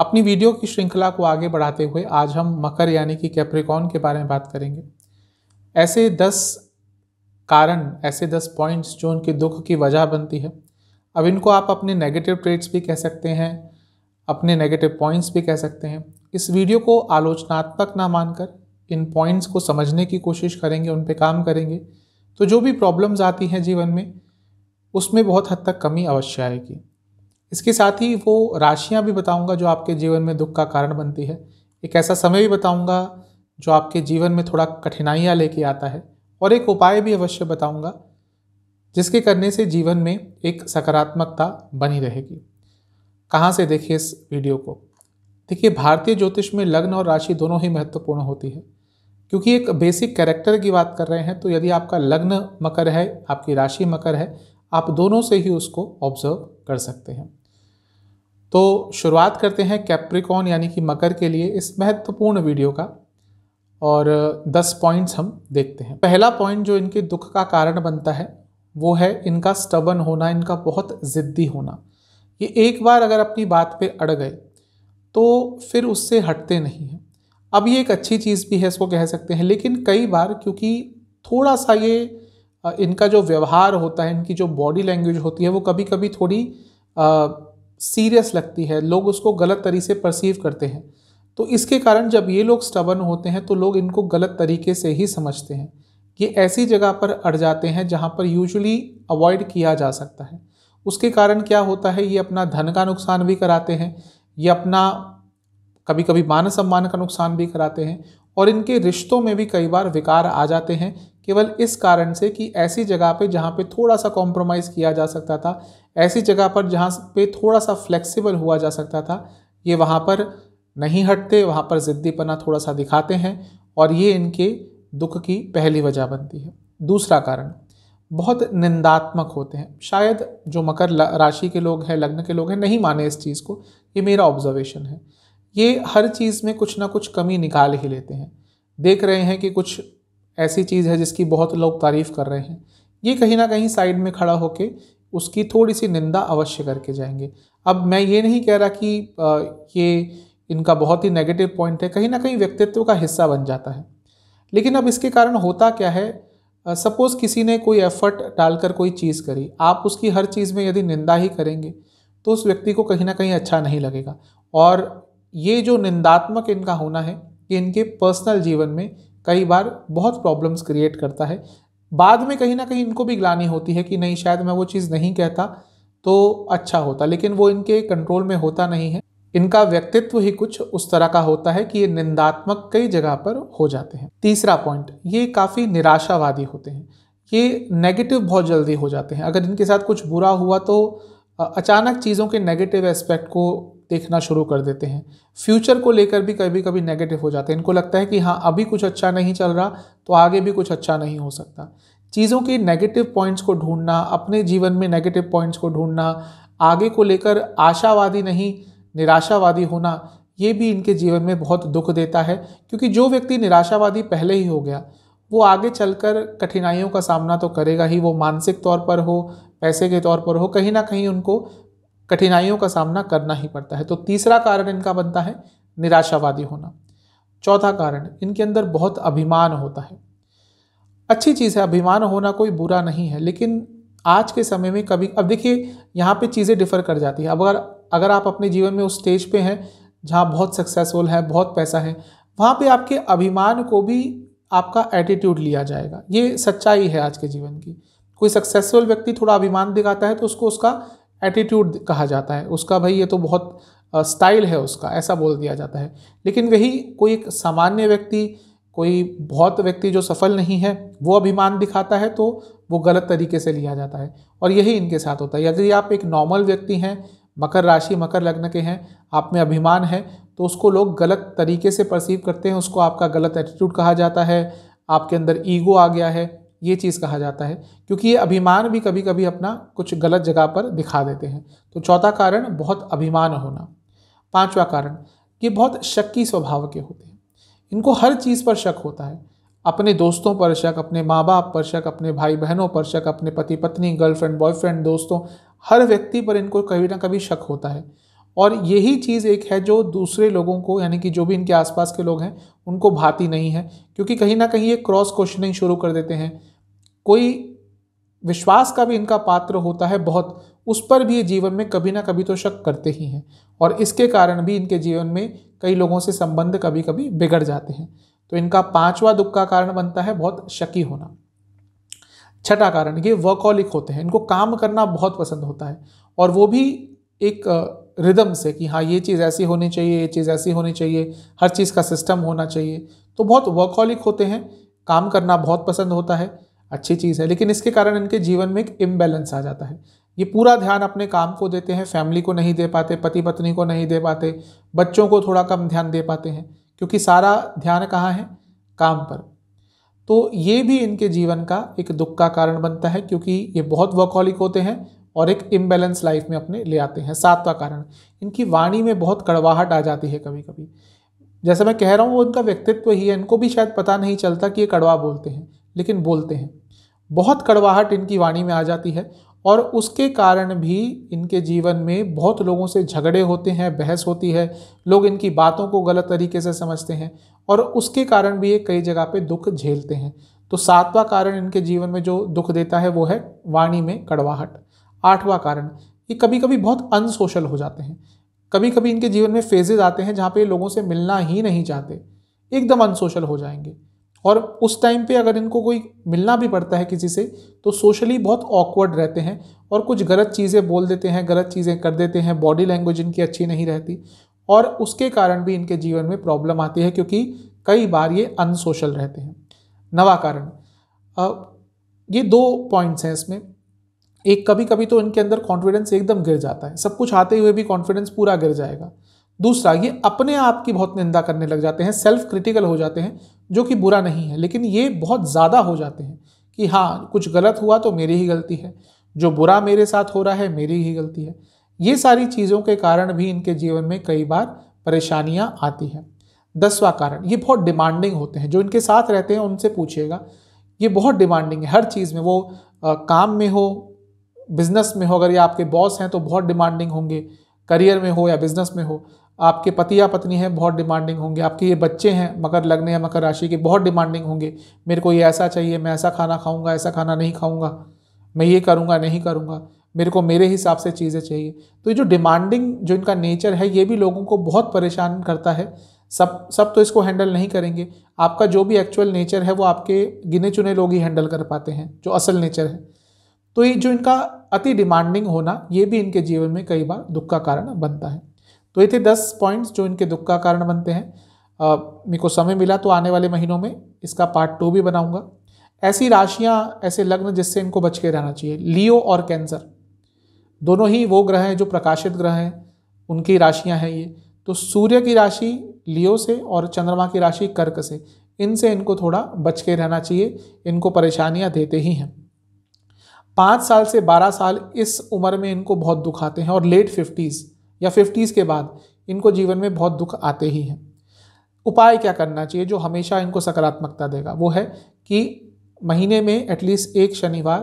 अपनी वीडियो की श्रृंखला को आगे बढ़ाते हुए आज हम मकर यानी कि कैप्रिकॉन के बारे में बात करेंगे ऐसे दस कारण ऐसे दस पॉइंट्स जो उनके दुख की वजह बनती है अब इनको आप अपने नेगेटिव ट्रेड्स भी कह सकते हैं अपने नेगेटिव पॉइंट्स भी कह सकते हैं इस वीडियो को आलोचनात्मक ना मानकर इन पॉइंट्स को समझने की कोशिश करेंगे उन पर काम करेंगे तो जो भी प्रॉब्लम्स आती हैं जीवन में उसमें बहुत हद तक कमी अवश्य आएगी इसके साथ ही वो राशियाँ भी बताऊँगा जो आपके जीवन में दुख का कारण बनती है एक ऐसा समय भी बताऊँगा जो आपके जीवन में थोड़ा कठिनाइयाँ लेके आता है और एक उपाय भी अवश्य बताऊँगा जिसके करने से जीवन में एक सकारात्मकता बनी रहेगी कहाँ से देखिए इस वीडियो को देखिए भारतीय ज्योतिष में लग्न और राशि दोनों ही महत्वपूर्ण होती है क्योंकि एक बेसिक कैरेक्टर की बात कर रहे हैं तो यदि आपका लग्न मकर है आपकी राशि मकर है आप दोनों से ही उसको ऑब्जर्व कर सकते हैं तो शुरुआत करते हैं कैप्रिकॉन यानी कि मकर के लिए इस महत्वपूर्ण वीडियो का और दस पॉइंट्स हम देखते हैं पहला पॉइंट जो इनके दुख का कारण बनता है वो है इनका स्टबन होना इनका बहुत ज़िद्दी होना ये एक बार अगर अपनी बात पे अड़ गए तो फिर उससे हटते नहीं हैं अब ये एक अच्छी चीज़ भी है इसको कह सकते हैं लेकिन कई बार क्योंकि थोड़ा सा ये इनका जो व्यवहार होता है इनकी जो बॉडी लैंग्वेज होती है वो कभी कभी थोड़ी आ, सीरियस लगती है लोग उसको गलत तरीके से परसीव करते हैं तो इसके कारण जब ये लोग स्टबन होते हैं तो लोग इनको गलत तरीके से ही समझते हैं ये ऐसी जगह पर अड़ जाते हैं जहाँ पर यूजुअली अवॉइड किया जा सकता है उसके कारण क्या होता है ये अपना धन का नुकसान भी कराते हैं ये अपना कभी कभी मान सम्मान का नुकसान भी कराते हैं और इनके रिश्तों में भी कई बार विकार आ जाते हैं केवल इस कारण से कि ऐसी जगह पे जहाँ पे थोड़ा सा कॉम्प्रोमाइज़ किया जा सकता था ऐसी जगह पर जहाँ पे थोड़ा सा फ्लेक्सिबल हुआ जा सकता था ये वहाँ पर नहीं हटते वहाँ पर ज़िद्दीपना थोड़ा सा दिखाते हैं और ये इनके दुख की पहली वजह बनती है दूसरा कारण बहुत निंदात्मक होते हैं शायद जो मकर राशि के लोग हैं लग्न के लोग हैं नहीं माने इस चीज़ को ये मेरा ऑब्जर्वेशन है ये हर चीज़ में कुछ ना कुछ कमी निकाल ही लेते हैं देख रहे हैं कि कुछ ऐसी चीज़ है जिसकी बहुत लोग तारीफ़ कर रहे हैं ये कहीं ना कहीं साइड में खड़ा होकर उसकी थोड़ी सी निंदा अवश्य करके जाएंगे अब मैं ये नहीं कह रहा कि ये इनका बहुत ही नेगेटिव पॉइंट है कहीं ना कहीं व्यक्तित्व का हिस्सा बन जाता है लेकिन अब इसके कारण होता क्या है सपोज़ किसी ने कोई एफर्ट डालकर कोई चीज़ करी आप उसकी हर चीज़ में यदि निंदा ही करेंगे तो उस व्यक्ति को कहीं ना कहीं अच्छा नहीं लगेगा और ये जो निंदात्मक इनका होना है ये इनके पर्सनल जीवन में कई बार बहुत प्रॉब्लम्स क्रिएट करता है बाद में कहीं ना कहीं इनको भी ग्लानी होती है कि नहीं शायद मैं वो चीज़ नहीं कहता तो अच्छा होता लेकिन वो इनके कंट्रोल में होता नहीं है इनका व्यक्तित्व ही कुछ उस तरह का होता है कि ये निंदात्मक कई जगह पर हो जाते हैं तीसरा पॉइंट ये काफ़ी निराशावादी होते हैं ये नेगेटिव बहुत जल्दी हो जाते हैं अगर इनके साथ कुछ बुरा हुआ तो अचानक चीज़ों के नेगेटिव एस्पेक्ट को देखना शुरू कर देते हैं फ्यूचर को लेकर भी कभी कभी नेगेटिव हो जाते हैं इनको लगता है कि हाँ अभी कुछ अच्छा नहीं चल रहा तो आगे भी कुछ अच्छा नहीं हो सकता चीज़ों के नेगेटिव पॉइंट्स को ढूंढना अपने जीवन में नेगेटिव पॉइंट्स को ढूंढना आगे को लेकर आशावादी नहीं निराशावादी होना ये भी इनके जीवन में बहुत दुख देता है क्योंकि जो व्यक्ति निराशावादी पहले ही हो गया वो आगे चलकर कठिनाइयों का सामना तो करेगा ही वो मानसिक तौर पर हो पैसे के तौर पर हो कहीं ना कहीं उनको कठिनाइयों का सामना करना ही पड़ता है तो तीसरा कारण इनका बनता है निराशावादी होना चौथा कारण इनके अंदर बहुत अभिमान होता है अच्छी चीज़ है अभिमान होना कोई बुरा नहीं है लेकिन आज के समय में कभी अब देखिए यहाँ पे चीज़ें डिफ़र कर जाती है अब अगर अगर आप अपने जीवन में उस स्टेज पे हैं जहाँ बहुत सक्सेसफुल है बहुत पैसा है वहाँ पे आपके अभिमान को भी आपका एटीट्यूड लिया जाएगा ये सच्चाई है आज के जीवन की कोई सक्सेसफुल व्यक्ति थोड़ा अभिमान दिखाता है तो उसको उसका एटीट्यूड कहा जाता है उसका भाई ये तो बहुत स्टाइल है उसका ऐसा बोल दिया जाता है लेकिन वही कोई एक सामान्य व्यक्ति कोई बहुत व्यक्ति जो सफल नहीं है वो अभिमान दिखाता है तो वो गलत तरीके से लिया जाता है और यही इनके साथ होता है यदि आप एक नॉर्मल व्यक्ति हैं मकर राशि मकर लग्न के हैं आप में अभिमान है तो उसको लोग गलत तरीके से परसीव करते हैं उसको आपका गलत एटीट्यूड कहा जाता है आपके अंदर ईगो आ गया है ये चीज़ कहा जाता है क्योंकि ये अभिमान भी कभी कभी अपना कुछ गलत जगह पर दिखा देते हैं तो चौथा कारण बहुत अभिमान होना पांचवा कारण ये बहुत शक्की स्वभाव के होते हैं इनको हर चीज़ पर शक होता है अपने दोस्तों पर शक अपने माँ बाप पर शक अपने भाई बहनों पर शक अपने पति पत्नी गर्लफ्रेंड बॉयफ्रेंड दोस्तों हर व्यक्ति पर इनको कभी ना कभी शक होता है और यही चीज़ एक है जो दूसरे लोगों को यानी कि जो भी इनके आसपास के लोग हैं उनको भाती नहीं है क्योंकि कहीं ना कहीं ये क्रॉस क्वेश्चनिंग शुरू कर देते हैं कोई विश्वास का भी इनका पात्र होता है बहुत उस पर भी ये जीवन में कभी ना कभी तो शक करते ही हैं और इसके कारण भी इनके जीवन में कई लोगों से संबंध कभी कभी बिगड़ जाते हैं तो इनका पाँचवा दुख का कारण बनता है बहुत शकी होना छठा कारण ये वर्कॉलिक होते हैं इनको काम करना बहुत पसंद होता है और वो भी एक रिदम से कि हाँ ये चीज़ ऐसी होनी चाहिए ये चीज़ ऐसी होनी चाहिए हर चीज़ का सिस्टम होना चाहिए तो बहुत वर्कहॉलिक होते हैं काम करना बहुत पसंद होता है अच्छी चीज़ है लेकिन इसके कारण इनके जीवन में एक इम्बैलेंस आ जाता है ये पूरा ध्यान अपने काम को देते हैं फैमिली को नहीं दे पाते पति पत्नी को नहीं दे पाते बच्चों को थोड़ा कम ध्यान दे पाते हैं क्योंकि सारा ध्यान कहाँ है काम पर तो ये भी इनके जीवन का एक दुख का कारण बनता है क्योंकि ये बहुत वर्कहॉलिक होते हैं और एक इम्बेलेंस लाइफ में अपने ले आते हैं सातवां कारण इनकी वाणी में बहुत कड़वाहट आ जाती है कभी कभी जैसे मैं कह रहा हूँ वो इनका व्यक्तित्व ही है इनको भी शायद पता नहीं चलता कि ये कड़वा बोलते हैं लेकिन बोलते हैं बहुत कड़वाहट इनकी वाणी में आ जाती है और उसके कारण भी इनके जीवन में बहुत लोगों से झगड़े होते हैं बहस होती है लोग इनकी बातों को गलत तरीके से समझते हैं और उसके कारण भी ये कई जगह पे दुख झेलते हैं तो सातवां कारण इनके जीवन में जो दुख देता है वो है वाणी में कड़वाहट आठवां कारण ये कभी कभी बहुत अनसोशल हो जाते हैं कभी कभी इनके जीवन में फेजेज आते हैं जहाँ पे लोगों से मिलना ही नहीं चाहते एकदम अनसोशल हो जाएंगे और उस टाइम पे अगर इनको कोई मिलना भी पड़ता है किसी से तो सोशली बहुत ऑकवर्ड रहते हैं और कुछ गलत चीज़ें बोल देते हैं गलत चीज़ें कर देते हैं बॉडी लैंग्वेज इनकी अच्छी नहीं रहती और उसके कारण भी इनके जीवन में प्रॉब्लम आती है क्योंकि कई बार ये अनसोशल रहते हैं नवा कारण ये दो पॉइंट्स हैं इसमें एक कभी कभी तो इनके अंदर कॉन्फिडेंस एकदम गिर जाता है सब कुछ आते हुए भी कॉन्फिडेंस पूरा गिर जाएगा दूसरा ये अपने आप की बहुत निंदा करने लग जाते हैं सेल्फ क्रिटिकल हो जाते हैं जो कि बुरा नहीं है लेकिन ये बहुत ज़्यादा हो जाते हैं कि हाँ कुछ गलत हुआ तो मेरी ही गलती है जो बुरा मेरे साथ हो रहा है मेरी ही गलती है ये सारी चीज़ों के कारण भी इनके जीवन में कई बार परेशानियाँ आती हैं दसवा कारण ये बहुत डिमांडिंग होते हैं जो इनके साथ रहते हैं उनसे पूछिएगा ये बहुत डिमांडिंग है हर चीज़ में वो आ, काम में हो बिजनेस में हो अगर ये आपके बॉस हैं तो बहुत डिमांडिंग होंगे करियर में हो या बिजनेस में हो आपके पति या पत्नी हैं बहुत डिमांडिंग होंगे आपके ये बच्चे हैं मकर लगने या मकर राशि के बहुत डिमांडिंग होंगे मेरे को ये ऐसा चाहिए मैं ऐसा खाना खाऊंगा ऐसा खाना नहीं खाऊंगा मैं ये करूँगा नहीं करूँगा मेरे को मेरे हिसाब से चीज़ें चाहिए तो ये जो डिमांडिंग जो इनका नेचर है ये भी लोगों को बहुत परेशान करता है सब सब तो इसको हैंडल नहीं करेंगे आपका जो भी एक्चुअल नेचर है वो आपके गिने चुने लोग ही हैंडल कर पाते हैं जो असल नेचर है तो ये जो इनका अति डिमांडिंग होना ये भी इनके जीवन में कई बार दुख का कारण बनता है तो ये थे दस पॉइंट्स जो इनके दुख का कारण बनते हैं मेरे को समय मिला तो आने वाले महीनों में इसका पार्ट टू भी बनाऊंगा ऐसी राशियाँ ऐसे लग्न जिससे इनको बच के रहना चाहिए लियो और कैंसर दोनों ही वो ग्रह हैं जो प्रकाशित ग्रह हैं उनकी राशियाँ हैं ये तो सूर्य की राशि लियो से और चंद्रमा की राशि कर्क से इनसे इनको थोड़ा बच के रहना चाहिए इनको परेशानियाँ देते ही हैं पाँच साल से बारह साल इस उम्र में इनको बहुत दुख आते हैं और लेट फिफ्टीज़ या फिफ्टीज़ के बाद इनको जीवन में बहुत दुख आते ही हैं उपाय क्या करना चाहिए जो हमेशा इनको सकारात्मकता देगा वो है कि महीने में एटलीस्ट एक शनिवार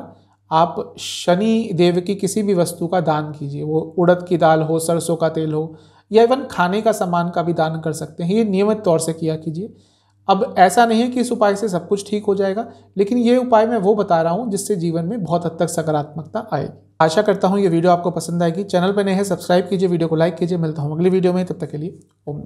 आप शनि देव की किसी भी वस्तु का दान कीजिए वो उड़द की दाल हो सरसों का तेल हो या इवन खाने का सामान का भी दान कर सकते हैं ये नियमित तौर से किया कीजिए अब ऐसा नहीं है कि इस उपाय से सब कुछ ठीक हो जाएगा लेकिन ये उपाय मैं वो बता रहा हूँ जिससे जीवन में बहुत हद तक सकारात्मकता आएगी आशा करता हूँ ये वीडियो आपको पसंद आएगी चैनल पर नए हैं सब्सक्राइब कीजिए वीडियो को लाइक कीजिए मिलता हूँ अगली वीडियो में तब तक के लिए ओम